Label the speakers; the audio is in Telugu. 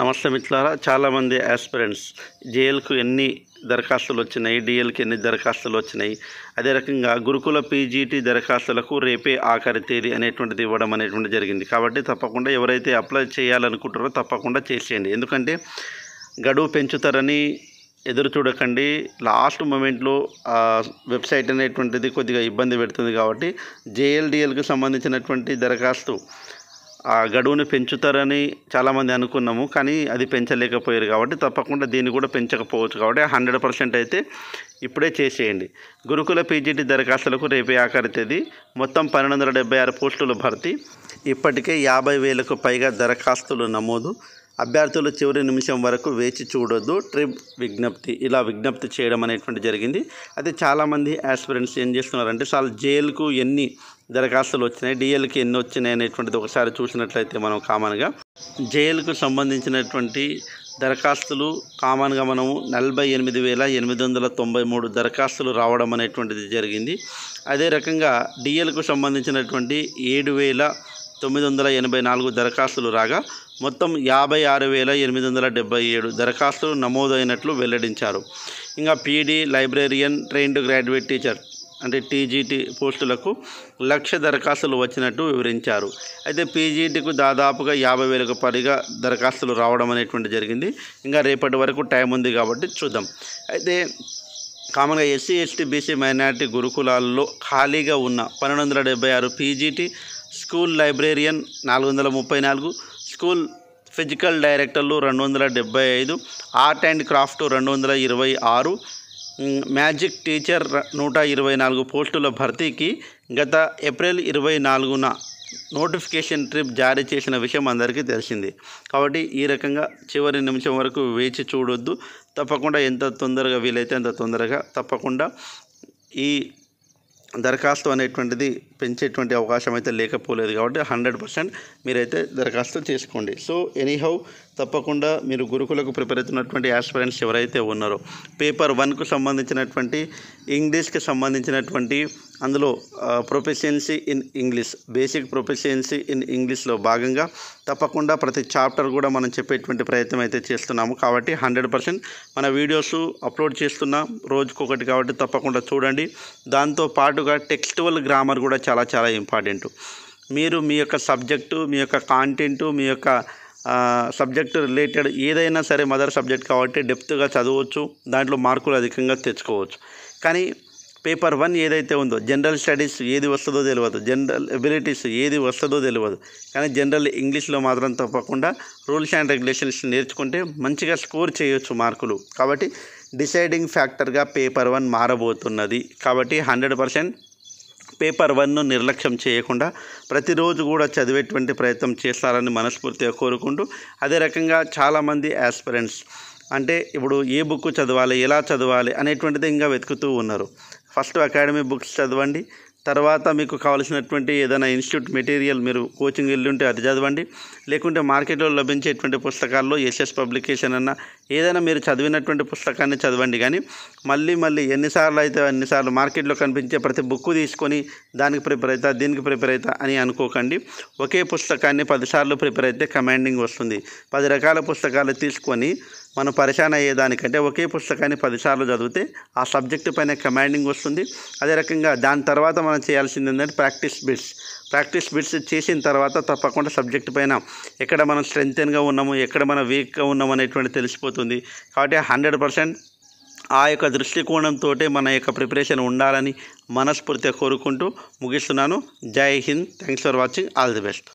Speaker 1: నమస్తే మిత్రులారా చాలామంది ఆస్పిరెంట్స్ జేఎల్కు ఎన్ని దరఖాస్తులు వచ్చినాయి డిఎల్కి ఎన్ని దరఖాస్తులు వచ్చినాయి అదే రకంగా గురుకుల పీజీటీ దరఖాస్తులకు రేపే ఆఖరి తేదీ అనేటువంటిది ఇవ్వడం అనేటువంటి జరిగింది కాబట్టి తప్పకుండా ఎవరైతే అప్లై చేయాలనుకుంటారో తప్పకుండా చేసేయండి ఎందుకంటే గడువు పెంచుతారని ఎదురు చూడకండి లాస్ట్ మూమెంట్లో వెబ్సైట్ అనేటువంటిది కొద్దిగా ఇబ్బంది పెడుతుంది కాబట్టి జేఎల్డిఎల్కి సంబంధించినటువంటి దరఖాస్తు ఆ గడువుని పెంచుతారని చాలామంది అనుకున్నాము కానీ అది పెంచలేకపోయారు కాబట్టి తప్పకుండా దీన్ని కూడా పెంచకపోవచ్చు కాబట్టి హండ్రెడ్ పర్సెంట్ అయితే ఇప్పుడే చేసేయండి గురుకుల పీజీటీ దరఖాస్తులకు రేపే ఆఖరి తేదీ మొత్తం పన్నెండు వందల డెబ్బై ఆరు పోస్టుల భర్తీ ఇప్పటికే యాభై వేలకు పైగా దరఖాస్తులు నమోదు అభ్యర్థులు చివరి నిమిషం వరకు వేచి చూడొద్దు ట్రిప్ విజ్ఞప్తి ఇలా విజ్ఞప్తి చేయడం అనేటువంటి జరిగింది అయితే చాలామంది యాస్పిరెంట్స్ ఏం చేస్తున్నారంటే చాలా జైలుకు ఎన్ని దరఖాస్తులు వచ్చినాయి డిఎల్కి ఎన్ని వచ్చినాయి అనేటువంటిది ఒకసారి చూసినట్లయితే మనం కామన్గా జైలుకు సంబంధించినటువంటి దరఖాస్తులు కామన్గా మనము నలభై ఎనిమిది వేల ఎనిమిది వందల తొంభై మూడు దరఖాస్తులు రావడం అనేటువంటిది జరిగింది అదే రకంగా డిఎల్కు సంబంధించినటువంటి ఏడు వేల తొమ్మిది వందల ఎనభై నాలుగు దరఖాస్తులు రాగా మొత్తం యాభై ఆరు వేల ఎనిమిది వందల డెబ్బై ఏడు దరఖాస్తులు నమోదైనట్లు వెల్లడించారు ఇంకా PD librarian trained graduate teacher అంటే టీజీటీ పోస్టులకు లక్ష దరఖాస్తులు వచ్చినట్టు వివరించారు అయితే పీజీటీకు దాదాపుగా యాభై వేలకు పరిగా దరఖాస్తులు రావడం అనేటువంటి జరిగింది ఇంకా రేపటి వరకు టైం ఉంది కాబట్టి చూద్దాం అయితే కామన్గా ఎస్సీ ఎస్టీ బీసీ మైనార్టీ గురుకులాల్లో ఖాళీగా ఉన్న పన్నెండు వందల డెబ్బై ఆరు పీజీటీ స్కూల్ లైబ్రేరియన్ నాలుగు వందల ముప్పై నాలుగు స్కూల్ ఫిజికల్ డైరెక్టర్లు రెండు వందల డెబ్బై ఐదు ఆర్ట్ అండ్ క్రాఫ్ట్ రెండు వందల ఇరవై ఆరు మ్యాజిక్ టీచర్ నూట ఇరవై నాలుగు పోస్టుల భర్తీకి గత ఏప్రిల్ ఇరవై నాలుగున నోటిఫికేషన్ ట్రిప్ జారీ చేసిన విషయం అందరికీ తెలిసింది కాబట్టి ఈ రకంగా చివరి నిమిషం వరకు వేచి చూడొద్దు తప్పకుండా ఎంత తొందరగా వీలైతే అంత తొందరగా తప్పకుండా ఈ దరఖాస్తు అనేటువంటిది పెంచేటువంటి అవకాశం అయితే లేకపోలేదు కాబట్టి హండ్రెడ్ పర్సెంట్ మీరైతే దరఖాస్తు చేసుకోండి సో ఎనీహౌ తప్పకుండా మీరు గురుకులకు ప్రిపేర్ అవుతున్నటువంటి యాస్పిరెంట్స్ ఎవరైతే ఉన్నారో పేపర్ వన్కు సంబంధించినటువంటి ఇంగ్లీష్కి సంబంధించినటువంటి అందులో proficiency in English basic proficiency in ఇంగ్లీష్లో భాగంగా తప్పకుండా ప్రతి చాప్టర్ కూడా మనం చెప్పేటువంటి ప్రయత్నం అయితే చేస్తున్నాము కాబట్టి హండ్రెడ్ పర్సెంట్ మన వీడియోస్ అప్లోడ్ చేస్తున్నాం రోజుకొకటి కాబట్టి తప్పకుండా చూడండి దాంతో పాటుగా టెక్స్టువల్ గ్రామర్ కూడా చాలా చాలా ఇంపార్టెంట్ మీరు మీ యొక్క సబ్జెక్టు మీ యొక్క కాంటెంటు మీ యొక్క సబ్జెక్టు రిలేటెడ్ ఏదైనా సరే మదర్ సబ్జెక్ట్ కాబట్టి డెప్త్గా చదవచ్చు దాంట్లో మార్కులు అధికంగా తెచ్చుకోవచ్చు కానీ పేపర్ వన్ ఏదైతే ఉందో జనరల్ స్టడీస్ ఏది వస్తుందో తెలియదు జనరల్ ఎబిలిటీస్ ఏది వస్తుందో తెలియదు కానీ జనరల్ ఇంగ్లీష్లో మాత్రం తప్పకుండా రూల్స్ అండ్ రెగ్యులేషన్స్ నేర్చుకుంటే మంచిగా స్కోర్ చేయొచ్చు మార్కులు కాబట్టి డిసైడింగ్ ఫ్యాక్టర్గా పేపర్ వన్ మారబోతున్నది కాబట్టి హండ్రెడ్ పర్సెంట్ పేపర్ వన్ను నిర్లక్ష్యం చేయకుండా ప్రతిరోజు కూడా చదివేటువంటి ప్రయత్నం చేస్తారని మనస్ఫూర్తిగా కోరుకుంటూ అదే రకంగా చాలామంది యాస్పిరెంట్స్ అంటే ఇప్పుడు ఏ బుక్ చదవాలి ఎలా చదవాలి అనేటువంటిది ఇంకా వెతుకుతూ ఉన్నారు ఫస్ట్ అకాడమీ బుక్స్ చదవండి తర్వాత మీకు కావాల్సినటువంటి ఏదైనా ఇన్స్టిట్యూట్ మెటీరియల్ మీరు కోచింగ్ వెళ్ళి ఉంటే అది చదవండి లేకుంటే మార్కెట్లో లభించేటువంటి పుస్తకాల్లో ఎస్ఎస్ పబ్లికేషన్ అన్న ఏదైనా మీరు చదివినటువంటి పుస్తకాన్ని చదవండి కానీ మళ్ళీ మళ్ళీ ఎన్నిసార్లు అయితే అన్నిసార్లు మార్కెట్లో కనిపించే ప్రతి బుక్ తీసుకొని దానికి ప్రిపేర్ అవుతా దీనికి ప్రిపేర్ అవుతా అని అనుకోకండి ఒకే పుస్తకాన్ని పదిసార్లు ప్రిపేర్ అయితే కమాండింగ్ వస్తుంది పది రకాల పుస్తకాలు తీసుకొని మనం పరిశాన్ అయ్యేదానికంటే ఒకే పుస్తకాన్ని పదిసార్లు చదివితే ఆ సబ్జెక్టు పైన కమాండింగ్ వస్తుంది అదే రకంగా దాని తర్వాత మనం చేయాల్సింది ఏంటంటే ప్రాక్టీస్ బిట్స్ ప్రాక్టీస్ బిట్స్ చేసిన తర్వాత తప్పకుండా సబ్జెక్ట్ పైన ఎక్కడ మనం స్ట్రెంగ్తెన్గా ఉన్నాము ఎక్కడ మనం వీక్గా ఉన్నాము అనేటువంటి తెలిసిపోతుంది కాబట్టి హండ్రెడ్ పర్సెంట్ ఆ యొక్క దృష్టికోణంతో మన యొక్క ప్రిపరేషన్ ఉండాలని మనస్ఫూర్తిగా కోరుకుంటూ ముగిస్తున్నాను జై హింద్ thanks for watching all the best